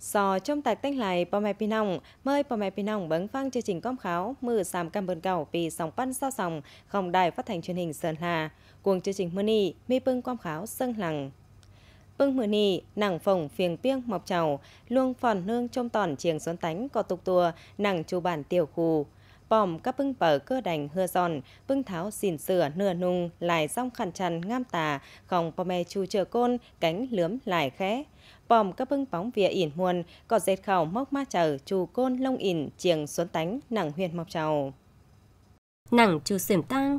sò trong tạc tách lại bò mẹ pinong, mời bò mẹ pinong bấn phang chương trình com kháo mưa sàm cam bơn cầu vì sóng pan sao sòng không đài phát thanh truyền hình Sơn Hà. Cuồng chương trình mưa nì mi bưng com kháo sân lằng. Bưng mưa nì nàng phồng phiền piêng mọc trầu, luông phòn nương trong tòn chiềng xuân tánh có tục tùa, nàng chu bản tiểu khu bòm các bưng bờ cơ đành hưa giòn, bưng tháo xìn sửa nửa nung, lại rong khăn chăn ngam tà, không bò mè chu chờ côn, cánh lướm lại khẽ. Bòm các bưng bóng vía ỉn muôn, có dệt khẩu móc ma chờ, chu côn lông ỉn, chiềng xuân tánh, nặng huyền mọc trầu. Nặng trừ xỉm ta nang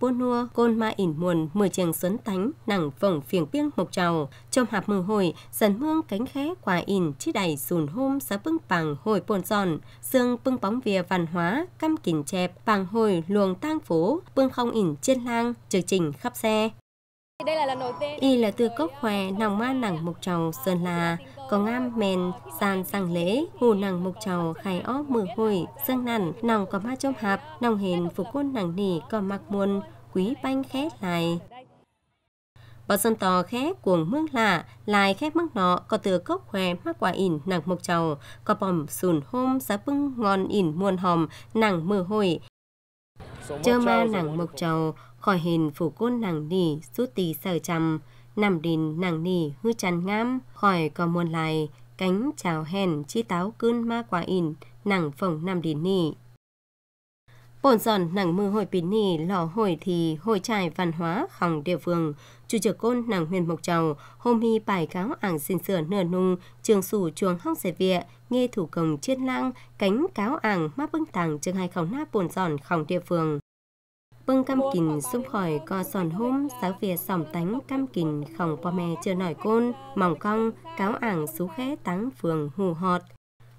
cò nua côn ma ỉn muồn mười trường sấn tánh nặng vòng phiền biếng mộc trầu chôm hạp mừng hồi dần mương cánh khé quả ỉn chi đầy sùn hôm xá bưng bằng hồi bồn giòn xương bưng bóng vía văn hóa căm kỉnh chẹp bằng hồi luồng tang phố bưng không ỉn trên lang chương trình khắp xe đây là lần đầu tiên. Y là từ cốc khoe, nòng ma nàng mộc trầu, sơn la, có ngam mèn sàn sang lễ hù nàng mộc trầu khai ó mưa hồi dương nản nòng có ma chôm hạp nòng hền phục quân nàng nỉ có mặc muôn quý banh khét lại bà sân tò khé cuồng mương lạ lại khé mắc nọ có từ cốc khỏe mắc quả ỉn nàng mộc trầu có bòm sùn hôm giá bưng ngon ỉn muôn hòm nàng mưa hồi chơ ma nàng mộc trầu khỏi hình phủ côn nàng nỉ suốt tì sờ chằm nằm đìn nàng nỉ hư chăn ngam khỏi có muôn lại cánh chào hèn chi táo cơn ma quả in nàng phòng nằm đìn nỉ Bổn giòn nàng mưa hồi pín nỉ lò hồi thì hồi trải văn hóa khòng địa phương. Chủ trực côn nàng huyền mộc trầu, hôm hi bài cáo ảng xin sửa nửa nung, trường sủ chuồng hóc giải vịa nghe thủ công chiên lang, cánh cáo ảng mát bưng tàng trường hai khẩu nát bổn giòn khòng địa phương. Vương cam kình xung khỏi co sòn hôm, giáo phía sòng tánh cam kình khổng po mè chưa nổi côn, mỏng cong, cáo ảng xú khẽ táng phường hù họt.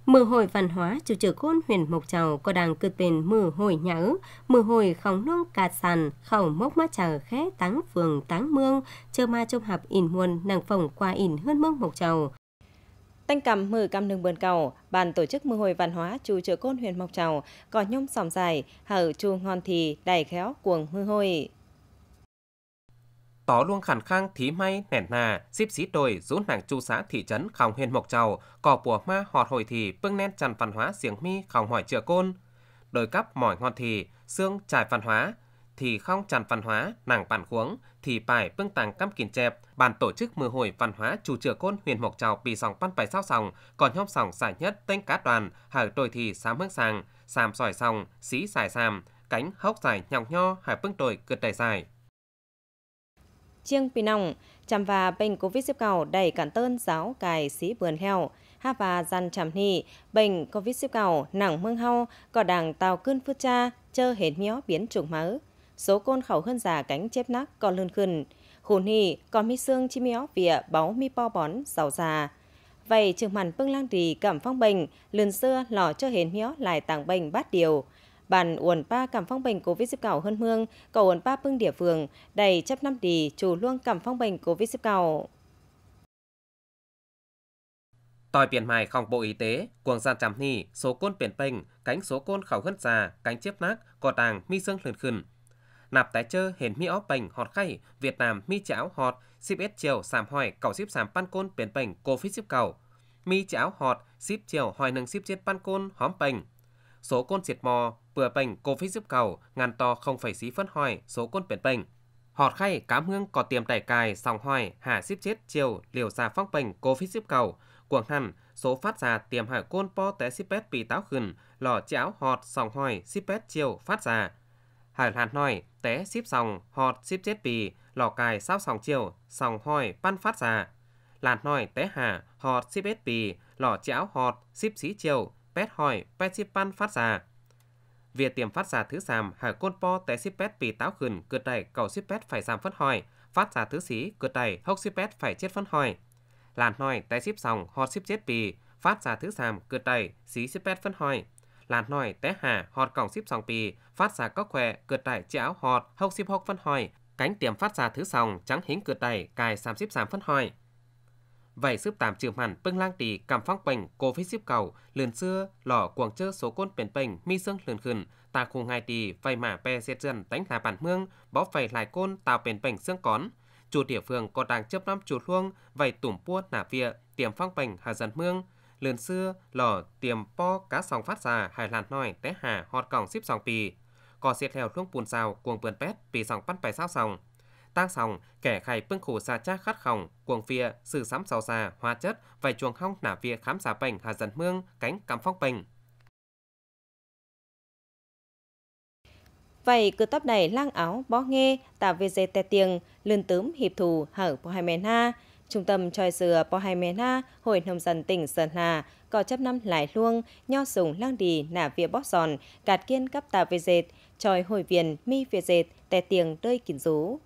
Mưa hồi văn hóa chủ trừ côn huyền mộc trầu có đang cư tên mưa hồi nhà ứ, mưa hồi khóng nương cà sàn, khẩu mốc mắt trờ khẽ táng phường táng mương, chơ ma chôm hạp in muôn nàng phồng qua in hơn mương mộc trầu. Tanh cầm mở cầm nương bờn cầu, bàn tổ chức mưa hồi văn hóa chu chợ côn huyện Mộc Trào, có nhôm sòng dài, hở chu ngon thì, đầy khéo cuồng mưa hồi. Tỏ luôn khẳng khang thí may nẻn nà, xíp xí đồi rút nàng chu xã thị trấn khòng huyện Mộc Trào, cỏ bùa ma họt hồi thì bưng nen tràn văn hóa xiềng mi khòng hỏi chợ côn. Đồi cắp mỏi ngon thì, xương trải văn hóa, thì không tràn văn hóa, nàng bản khuống, thì phải bưng vâng tàng cam kìn chẹp bàn tổ chức mưa hồi văn hóa chủ chữa côn huyền mộc trào bị sòng pan bài sao sòng còn nhóm sòng xài nhất tên cá đoàn hở đôi thì sám hướng sàng sàm sỏi sòng xí xài sàm cánh hốc dài nhọc nho hải bưng vâng đồi cượt đầy dài chiêng pinong chằm và bệnh covid xếp cầu đầy cản tơn giáo cài xí vườn heo ha và gian chằm ni bệnh covid xếp cầu nặng mương hao có đàng tàu cơn phước cha chơ hết mió biến chủng máu số côn khẩu hơn già cánh chép nắc còn lươn khẩn, khổn hì còn mi xương chi mi óc vỉa báu mi po bón giàu già. Vậy trường màn bưng lang rì cảm phong bình lươn xưa lò cho hến mió lại tàng bình bát điều. Bản uẩn pa cảm phong bệnh COVID-19 hơn mương, cầu uẩn pa bưng địa phường, đầy chấp năm đì chủ luông cảm phong bệnh COVID-19. Tòi biển mài không bộ y tế, cuồng gian chạm ni, số côn biển tình, cánh số côn khẩu hân già, cánh chiếp nát cò tàng, mi dương lươn khẩn, nạp tái chơ hển mi ó bành họt khay Việt Nam mi cháo họt ship ép chiều sàm hỏi cầu ship sàm pan côn biển bành cô phít ship cầu mi cháo họt ship chiều hỏi nâng ship chết pan côn hóm bành số côn diệt mò bừa bành cô phít ship cầu ngàn to không phải xí phân hỏi số côn biển bành họt khay cám hương có tiềm tài cài sòng hỏi hà ship chết chiều liều ra phong bành cô phít ship cầu cuồng hẳn số phát ra tiềm hải côn po té ship pét bị táo khừng lò cháo họt sòng hỏi ship chiều phát ra Hải Hạt Nói, Té Xíp Sòng, Họt Xíp Chết Bì, Lò Cài Sao Sòng Chiều, Sòng Hoi Pan Phát Già. Lạt Nói, Té Hà, Họt Xíp Ết Bì, Lò Chảo Họt Xíp Xí Chiều, Pét Hoi, Pét Xíp Pan Phát Già. Việc tiềm phát giả thứ giảm hải côn po té xíp pét bì táo khẩn cượt đẩy cầu xíp pét phải giảm phân hoi phát giả thứ xí cượt đẩy hốc xíp pét phải chết phân hoi lạt nói té xíp sòng hot xíp chết bì phát giả thứ giảm cượt đẩy xí xíp pét phân hoi làn hỏi té hà họt cổng xíp sòng pì phát xà cốc khỏe cượt tải chia áo họt hốc xíp hốc phân hỏi cánh tiệm phát xà thứ sòng trắng hính cượt tải cài xàm xíp xàm phân hỏi vậy xếp tạm trường hẳn pưng lang tì cầm phong bành cô phí xếp cầu lườn xưa lỏ cuồng chơ số côn bền bành mi xương lườn khẩn tà khu ngài tì vay mà pe diệt dân đánh là bản mương bó phải lại côn tạo bền bành xương cón chủ địa phương có đang chấp năm chủ luông vậy tủm pua nả vịa tiệm phong bành hà dân mương lươn xưa lò tiềm po cá sòng phát xà hải làn noi té hà họt còng xíp sòng pì có xiết theo thuốc bùn xào cuồng vườn pét pì sòng bắt bài sao sòng tăng sòng kẻ khay pưng khổ xa cha khát khòng cuồng phìa sử sắm sào xà hoa chất vài chuồng hong nả vía khám xà bành hà dần mương cánh cắm phong bành Vậy cứ tóc này lang áo bó nghe, tạo về dây tè tiền, lươn tướm hiệp thù hở bó hai mẹ na, trung tâm tròi dừa Pohaymena, Hội Nông dân tỉnh Sơn Hà, có chấp năm lái luông, nho sùng lang đì nả vía bóc giòn, cạt kiên cắp tà về dệt, tròi hồi viền mi về dệt, tè tiền đơi kín rú.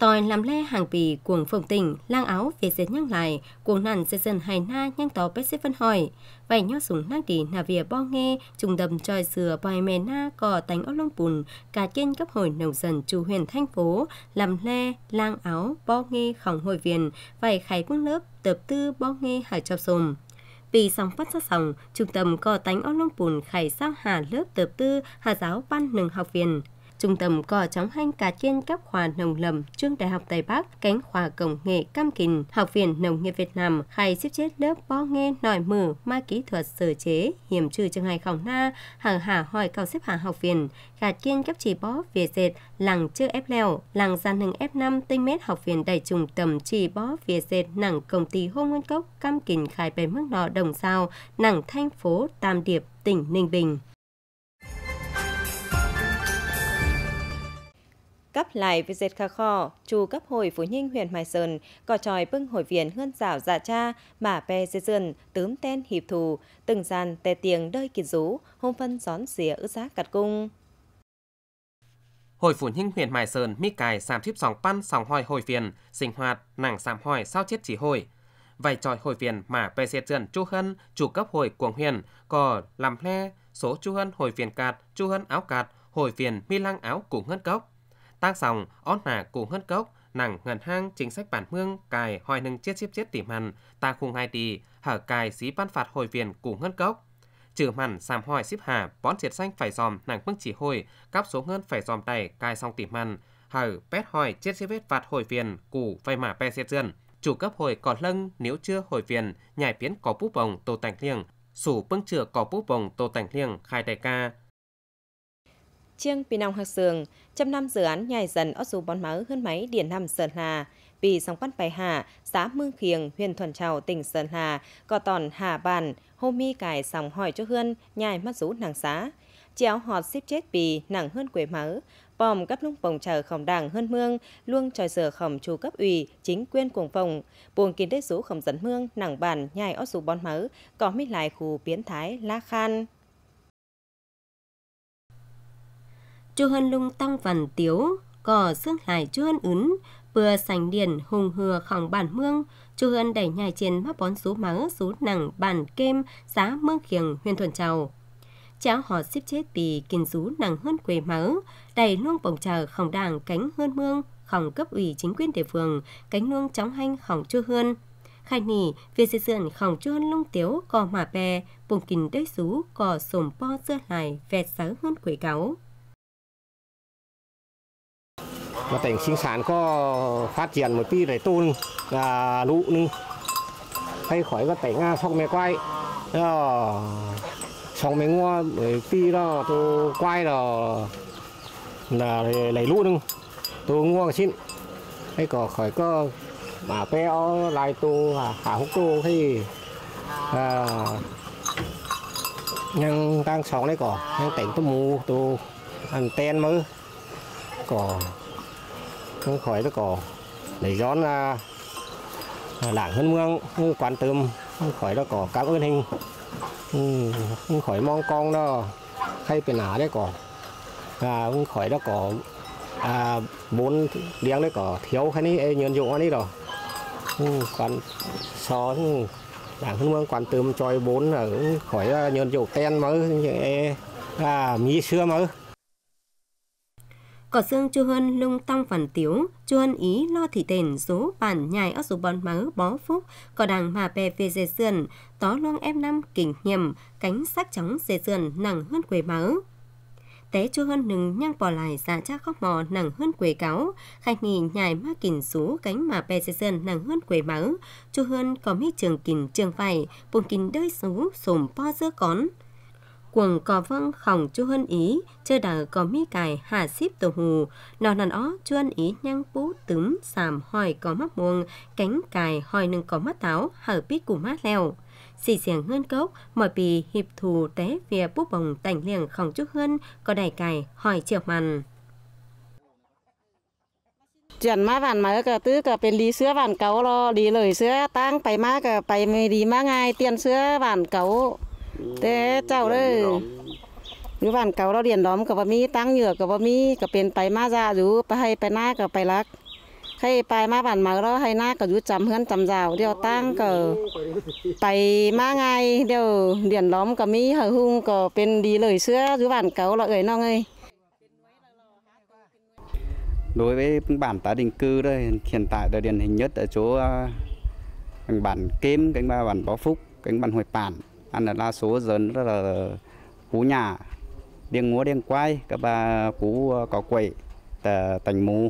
Tòi làm le hàng bì cuồng phồng tỉnh, lang áo về dệt nhang lại, cuồng nản dệt dần hài na nhang tỏ bếp xếp vân hỏi. Vậy nho súng nang đi nà vỉa bo nghe, trùng đầm tròi sửa bài mè na cò tánh ốc lông bùn, cả trên cấp hồi nồng dần chủ huyền thanh phố, làm le, lang áo, bo nghe khổng hồi viền, vậy khải cung lớp, tập tư bo nghe hải chọc sùm vì sóng phát ra sóng, trung tâm có tánh ốc lông bùn khải sang hà lớp tập tư, hà giáo ban nừng học viện. Trung tâm có chóng hanh cả trên các khoa nông lầm trường Đại học Tây Bắc, cánh khoa công nghệ Cam Kình, Học viện Nông nghiệp Việt Nam, khai xếp chết lớp bó nghe nòi mở ma kỹ thuật sơ chế, hiểm trừ trường hai khổng na, hàng hà hỏi cao xếp hàng học viện, gạt trên các chỉ bó về dệt, làng chưa ép leo, làng gian hưng F5 tinh mét học viện đại trung tầm chỉ bó về dệt nặng công ty hôn nguyên cốc Cam Kình khai bày mức nọ đồng sao, nặng thành phố Tam Điệp, tỉnh Ninh Bình. cấp lại với dệt khá kho, chủ cấp hồi Phú Ninh huyện Mai Sơn, cò tròi bưng hồi viện hơn rào dạ cha, mà pe dê dườn, tướm ten hiệp thù, từng gian tè tiền đơi kỳ rú, hôm phân gión xỉa ứ giá cặt cung. Hội Phú Ninh huyện Mai Sơn, mi cài sàm thiếp sòng pan sòng hoi hồi phiền, sinh hoạt, nàng sàm hoi sao chết chỉ hồi, Vài tròi hồi phiền mà pe dê dườn chu hân, chủ cấp hồi cuồng huyền, cò làm le, số chu hân hồi phiền cạt, chu hân áo cạt, hồi phiền mi lăng áo củ ngân cốc tác dòng ót nà cụ hất cốc, nàng ngân hang chính sách bản mương cài hoài nâng chết chiếp chết tỉ mằn, ta khung hai tì, hở cài xí ban phạt hồi viện cụ hất cốc. Trừ mằn xàm hoài xíp hà, bón triệt xanh phải dòm nàng mức chỉ hồi, cắp số ngân phải dòm đầy cài xong tỉ mằn, hở pét hoài chết chiếp vết phạt hồi viện cụ vay mà pe xét dươn. Chủ cấp hồi còn lân nếu chưa hồi viện, nhảy biến có búp bồng tổ tành liêng, sủ bưng chữa có búp bồng tổ tành liêng khai đại ca, chiêng pi Pinong Hạc sườn trăm năm dự án nhài dần ót dù bón máu hơn máy điện nằm Sơn Hà, vì sóng quan bài hạ, xã Mương Khiềng, huyện Thuần Trào, tỉnh Sơn Hà, có tòn hà bàn, hôm mi cài sòng hỏi cho hơn, nhài mắt rú nàng xá. Chéo họt xếp chết vì nặng hơn quế máu, bòm gấp lung bồng chờ khổng đảng hơn mương, luôn tròi sửa khổng chủ cấp ủy, chính quyền cuồng phòng, buồn kín đất rú khổng dẫn mương, nặng bàn, nhài ót dù bón máu, có mít lại khu biến thái, la khan. chu hân lung tăng vằn tiếu, cò xương lại chu hân ứn vừa sành điền hùng hừa khỏng bản mương, chu hân đẩy nhài trên mắc bón số máu số nặng bản kem giá mương khiềng huyền thuần trầu. cháo họ xếp chết vì kiên rú nặng hơn quê máu, đầy luôn vòng chờ khỏng đảng cánh hơn mương, khỏng cấp ủy chính quyền địa phương, cánh luôn chóng hanh khỏng chu hơn khai nỉ việc xây dựng khổng chuôn lung tiếu cò mà bè vùng kín đế xú cò sổm po dưa lại vẹt sáng hơn quê cáo mà tỉnh sinh sản có phát triển một tí để tôn là lụ nưng hay khỏi mà tỉnh xong à, mẹ quay đó xong mẹ ngua để tí đó tôi quay đó là lấy lũ nưng tôi ngua xin hay có khỏi có mà peo lại tôi à, hạ hút tôi thì à, nhưng đang sống đấy có nhưng tỉnh tôi mù tôi ăn ten mới có cứ khỏi nó cỏ để gió là đảng hơn mương như quan tôm khỏi nó cỏ cá ơn hình ừ, không khỏi mong con đó hay bị nả đấy cỏ à không khỏi nó cỏ à bốn tiếng đấy cỏ thiếu cái này nhân dụng anh ấy rồi còn ừ, so đảng ừ, hơn mương quan tôm choi bốn là khỏi à, nhân dụng ten mới như à mi xưa mới cỏ xương chu hơn lung tăng phản tiếu, chu hơn ý lo thị tền số bản nhài ớt dù bọn má bó phúc, cỏ đàng mà bè về dề sườn, tó loang em năm kỉnh hiểm, cánh sắc trắng dề sườn nặng hơn quê máu té chu hơn nừng nhang bỏ lại giá dạ cha khóc mò nặng hơn quế cáo khai nì nhài ma kìn sú cánh mà bè dề sườn nặng hơn quế máu chu hơn có mít trường kìn trường vải bùng kìn đơi sú sùm po dưa cón cuồng cò văng khổng chú hân ý, chơ đờ có mi cài hà xíp tổ hù, nó nàn ó chú hân ý nhang bú tấm xàm hỏi có mắt muông, cánh cài hỏi nâng có mắt táo, hở bít củ mát leo. Xì xiềng ngân cốc, mọi bì hiệp thù té vìa bú bồng tảnh liền khổng chú hân, có đài cài hỏi chiều màn. cấu เต้เจ้าเลยอยู่บ้านเก่าเราเรียนล้อมกับบ่มีตั้งเหยือกับบ่มีก็เป็นไปมาจ้าอยู่ไปให้ไปหน้ากับไปรักให้ไปมาบ้านมาเราให้หน้าก็อยู่จำเฮือนจำเจ้าเดี๋ยวตั้งก็ไปมาไงเดี๋ยวเรียนล้อมก็มีหหุ่งก็เป็นดีเลยเสื้ออยู่บ้านเก่าเราเอ่ยน้องเอ้ย đối với bản tái định cư đây hiện tại là điển hình nhất ở chỗ uh, bản Kem, cánh ba bản Bó Phúc, cánh bản Hồi Bản ăn là đa số dân rất là cú nhà điên ngúa điên quay các bà cú ờ, có quậy tà, tành mù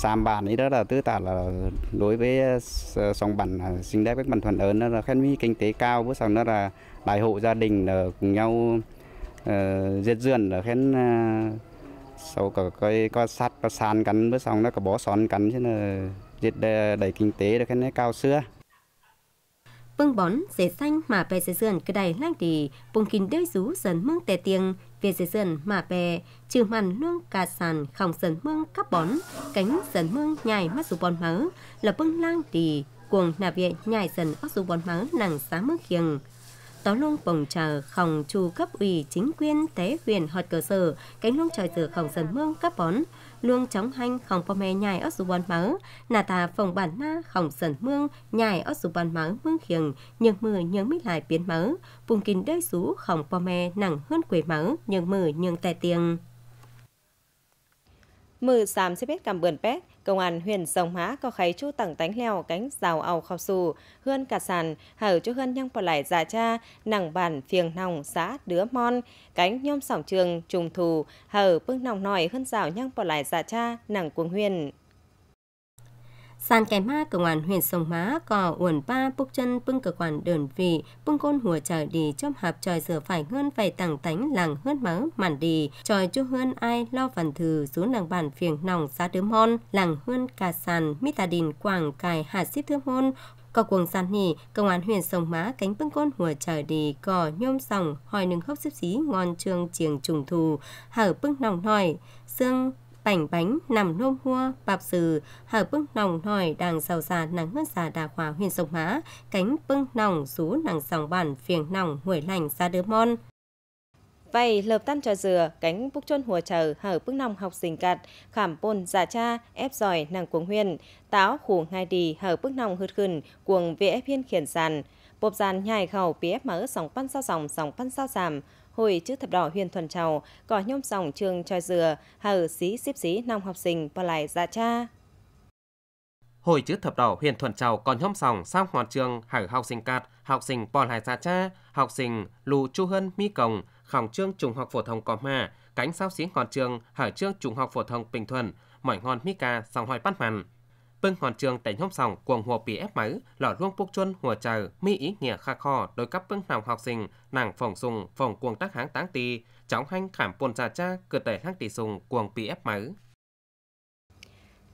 sam bản ấy đó là tứ tả là đối với ờ, ờ, sòng bản sinh đẹp các bản thuận ơn nó là khen mỹ kinh tế cao bữa sau nó là đại hộ gia đình là cùng nhau uh, diệt dườn là khen uh, sau cả coi có sắt có sàn cắn bữa xong nó có bó xón cắn chứ là diệt đầy kinh tế là khen cao xưa vương bón dễ xanh mà bè dễ dườn cứ đầy lang đi bùng kín đôi rú dần mương tè tiếng về dễ dườn mà bè trừ màn luông cà sàn không dần mương cắp bón cánh dần mương nhảy mắt dù bón mớ là vương lang đi cuồng nà viện nhảy dần óc dù bón mớ nặng xá mương kiềng tó luôn bồng chờ khòng chu cấp ủy chính quyền tế huyền họt cơ sở cánh luôn trời giờ khòng dần mương cắp bón luông chóng hanh không bò mẹ nhài ở dù bàn mở, nà ta phòng bản na không sần mương nhài ở dù bàn mở mương khiềng, nhường mười nhường mới lại biến mở, vùng kinh đế sú không bò mẹ nặng hơn quỷ mở, nhường mười nhường tài tiền. Mười xám xếp hết cầm bườn pét, Công an huyện Sông Mã có kháy chú tặng tánh leo cánh rào ảo khao xù, hươn cả sàn, hở chú hươn nhăng bỏ lại già dạ cha, nặng bản phiền nòng xã đứa mon, cánh nhôm sỏng trường trùng thù, hở bưng nòng nòi hơn rào nhăng bỏ lại già dạ cha, nặng cuồng huyền. Sàn kẻ ma cơ quan huyện Sông Má có uẩn ba bốc chân bưng cơ quan đơn vị, bưng côn hùa trời đi trong hạp trời sửa phải hơn phải tặng tánh làng hơn má màn đi, trời chú hơn ai lo phần thử xuống làng bản phiền nòng xa đứa môn, làng hơn cà sàn, mít tà đình quảng cài hạt xíp thương hôn, có cuồng sàn nhỉ công an huyện Sông Má cánh bưng côn hùa trời đi cò nhôm sòng hỏi nừng hốc xếp xí ngon trương chiềng trùng thù, hở bưng nòng nòi, xương bảnh bánh nằm nôm hua bạp sừ hở bưng nòng nòi đàng giàu già nắng mưa già đà hòa huyền sông má cánh bưng nòng rú nàng dòng bản phiền nòng huổi lành ra đứa mon vầy lợp tan trò dừa cánh búc chôn hùa chờ hở bưng nòng học xình cạt khảm bồn giả dạ cha ép giỏi nàng cuồng huyền táo khủ ngai đi hở bưng nòng hứt khừng cuồng vẽ phiên khiển sàn bộp sàn nhài khẩu pf mở sóng pan sao sòng sòng pan sao giảm Hội chữ thập đỏ huyện Thuần Trào có nhóm dòng trường tròi dừa, hà ở xí xếp xí năm học sinh và lại dạ cha. Hội chữ thập đỏ huyện Thuần Trào còn nhóm dòng sang hoàn trường hải học sinh cát, học sinh bò lại dạ cha, học sinh lù chu hân mi cồng, khỏng trương trung học phổ thông cò ma, cánh sao xí hoàn trường hải trương trung học phổ thông Bình Thuận, mỏi ngon mi ca dòng hoài bắt mặn hoàn trường sòng quần bị ép máy chờ nghĩa kha kho đối cấp học sinh nàng phòng sùng phòng quần quần tác hãng táng chóng hanh cha sùng bị ép máy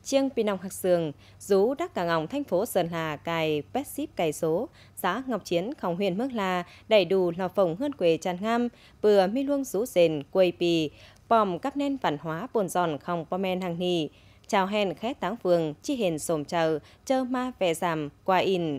Chiêng Pinong Hạc Sường, rú đắc cả ngòng thành phố Sơn Hà cài pet ship cài số, xã Ngọc Chiến, Khóng huyền mức là đầy đủ lò phòng hơn quê tràn ngam, bừa mi luông rú rền, quầy pì, bòm cắp nên văn hóa bồn giòn không pomen hàng nì chào hèn khét táng phường, chi hiền sồm chờ, chơ ma về giảm, qua in.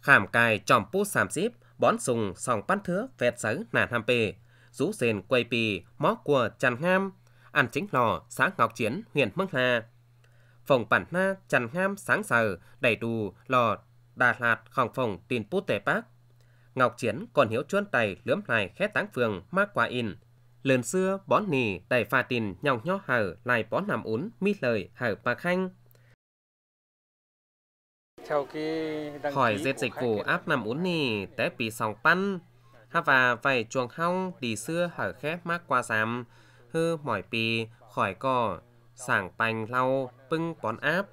Khảm cài chòm pu xàm xíp, bón sùng sòng bắn thứa vẹt sứ nàn ham pê, rú sền quay pì, mó của chăn ngam, ăn chính lò, xã Ngọc Chiến, huyện Mương Hà. Phòng bản na chăn ngam sáng sờ, đầy đủ lò Đà Lạt khòng phòng tin pu tề bác. Ngọc Chiến còn hiếu chuôn tay lướm lại khét táng phường ma qua in, Lần xưa bón nì tại pha tin nhòng nho hở lại bón nằm ún mi lời hở bạc khanh. Hỏi dệt dịch vụ áp nằm ún nì té bị sòng pan. Ha và vài chuồng hong đi xưa hở khép mát qua giảm. Hư mỏi pì khỏi cỏ sảng bành lau pưng bón áp.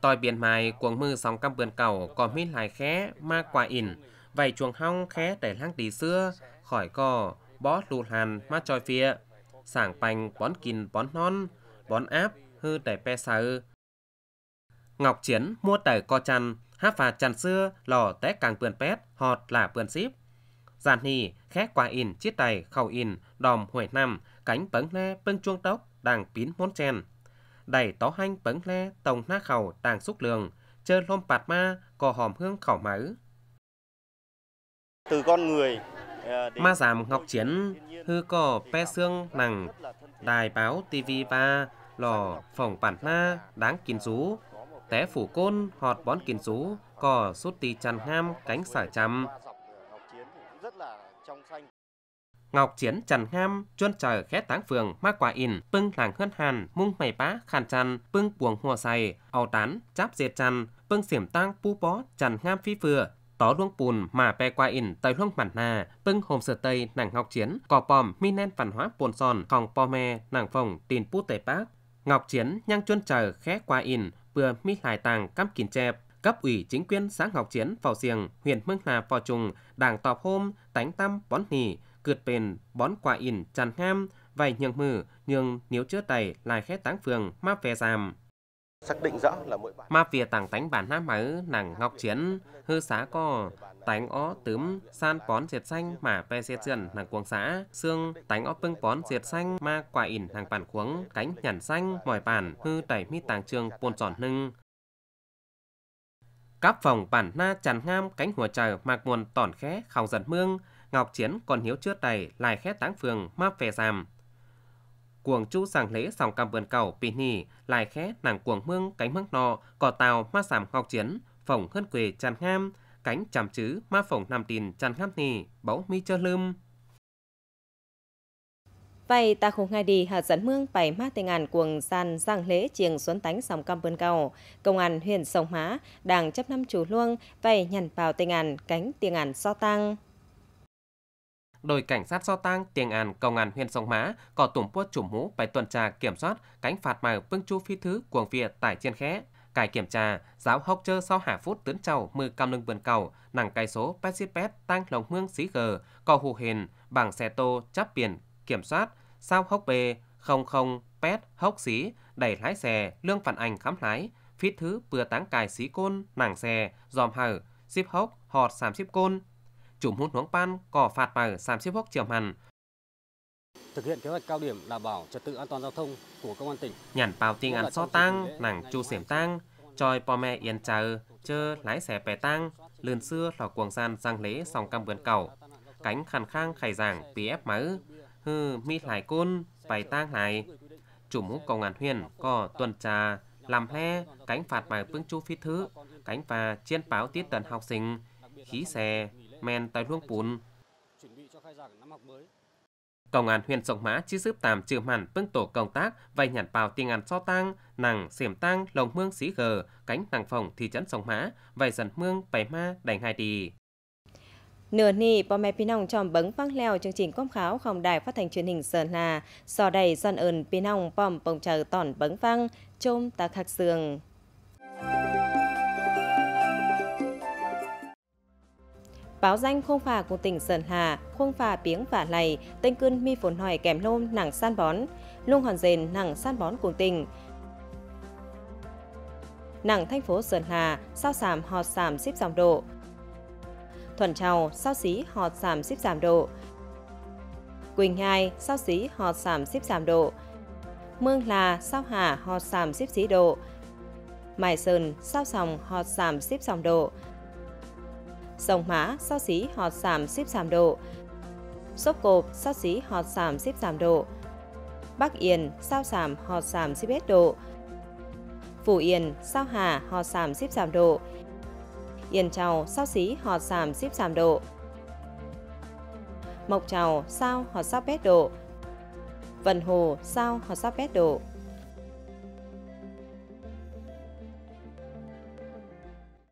Tòi biển mài cuồng mư sóng cam bườn cầu có mít lại khé ma quả ỉn. Vài chuồng hong khé để lang tí xưa khỏi cỏ bó lụt hàn ma tròi phía, sảng bành bón kín bón non, bón áp, hư tẩy pe xà Ngọc Chiến mua tẩy co chăn, hát phà chăn xưa, lò té càng vườn pét, họt là vườn xíp. Giàn hì, khét qua in, chiếc tẩy, khẩu in, đòm huệ năm, cánh bấn le, bưng chuông tốc, đàng pín món chèn. Đẩy tó hanh bấn le, tổng na khẩu, đàng xúc lường, chơi lôm bạt ma, cò hòm hương khẩu máu. Từ con người Ờ, ma giảm Ngọc Chiến, hư cỏ pe xương nằng, đài báo tv ba lò phòng bản na, đáng kín rú, té phủ côn, họt bón kín rú, cỏ sút tì chăn ngam, ờ, cánh xả chằm. Ờ, Ngọc Chiến Trần Ham, chuân trời khét táng phường, ma quả in, pưng làng hân hàn, mung mày bá, khàn chăn, pưng buồng hùa say, ảo tán, cháp dệt chăn, pưng xiểm tang pu bó, trần ngam phi phừa tó luông bùn mà pe qua in tới luông bản na bưng hôm sơ tây nàng ngọc chiến, cò pòm mi nen văn hóa bồn son, còn pò me nàng phòng tin pu tây bác. Ngọc chiến nhang chuôn chờ khé qua in, vừa mi hài tàng cắm kín chẹp, cấp ủy chính quyền xã Ngọc Chiến vào riêng huyện Mương Hà phò trùng đảng tọp hôm tánh tâm bón nỉ cượt bền bón quả in tràn ham vài nhường mử nhường nếu chưa tẩy lại khé táng phường ma về giảm xác định rõ là mỗi bản ma phía tàng tánh bản hát mứ nàng ngọc chiến hư xá co tánh ó tướm san bón diệt xanh mà pe xe trần nàng cuồng xã xương tánh ó pưng bón diệt xanh ma quả ỉn nàng bản cuống cánh nhản xanh mỏi bản hư tẩy mi tàng trường pôn tròn nưng các phòng bản na tràn ngam cánh hùa trời mạc muôn tỏn khẽ khảo dần mương ngọc chiến còn hiếu chưa đầy lại khét táng phường ma phè giảm cuồng chú sàng lễ sòng cam vườn cầu pì nì, lại khé nàng cuồng mương cánh mương nọ, cò tàu ma sàm ngọc chiến, phòng hơn quề tràn ngam, cánh chằm chứ ma phòng nằm tin tràn ngam nì, bẫu mi chơ lưm. Vậy ta khổ ngay đi hạt dẫn mương bảy ma tình ảnh cuồng gian giang lễ chiềng xuân tánh sòng cam vườn cầu. Công an huyện Sông Má, đảng chấp năm chủ luông, vậy nhận vào tình ảnh cánh tiền ảnh so tăng đội cảnh sát so tang tiền an công an huyện Sông Mã có tủm puốt chủng mũ bài tuần tra kiểm soát cánh phạt mà vương chu phi thứ cuồng việt tại trên khẽ cài kiểm tra giáo học chơ sau hạ phút tướng chầu mưa cam lưng vườn cầu nặng cây số pesit pet tăng lồng hương xí gờ có hù hền bằng xe tô chắp biển kiểm soát sau hốc b không không pet hốc xí đẩy lái xe lương phản ảnh khám lái phi thứ vừa táng cài xí côn nàng xe dòm hở ship hốc họt sàm ship côn chủng hút nóng pan, cỏ phạt bài sàm xếp hốc trường hẳn. Thực hiện kế hoạch cao điểm đảm bảo trật tự an toàn giao thông của công an tỉnh. Nhàn bào tinh ăn so tăng, nàng chu xỉm tăng, tròi bò mẹ yên chờ chơ lái xe bè tăng, lươn xưa lò cuồng gian giang lễ song cam vườn cầu. Cánh khăn khang khải giảng bị ép máu, hư mi lại côn, bài tang lại. chủng mũ công an huyện có tuần trà, làm he, cánh phạt bài phương chu phi thứ, cánh và chiến báo tiết tần học sinh, khí xe, men tai luông bùn. Công an huyện Sông Mã chỉ giúp tạm trừ hẳn phương tổ công tác vay nhản bào tiền ăn so tăng, nàng xỉm tăng, lồng mương xí gờ, cánh nàng phòng thị trấn Sông Mã, vay dần mương, bảy ma, đành hai đi. Nửa nì, bò mẹ pin hồng tròm bấn vang leo chương trình công kháo khổng đài phát thanh truyền hình Sơn Hà, sò đầy son ơn pin hồng bòm bồng chờ tòn bấng vang, chôm ta khạc sường. báo danh không phà của tỉnh Sơn Hà, không phà Piếng Phả Lầy, tên cơn mi phồn hỏi kèm nôm nặng san bón, lung hòn rền nặng san bón của tỉnh. Nặng thành phố Sơn Hà, sao sàm họt sàm xếp dòng độ. Thuần trào, sao xí họt sàm xếp giảm độ. Quỳnh hai sao xí họt sàm xếp giảm độ. Mương là, sao hà họt sàm xếp xí độ. Mài Sơn, sao sòng họt sàm xếp sòng độ sông mã, so xí họt giảm xếp giảm độ, sốc cộp, so xí họt giảm xếp giảm độ, Bắc Yên, sao giảm họt giảm xếp hết độ, Phủ Yên, sao hà họt giảm xếp giảm độ, Yên Trào, sao xí họt giảm xếp giảm độ, Mộc Trào, sao họt sắp hết độ, vần Hồ, sao họt sắp hết độ.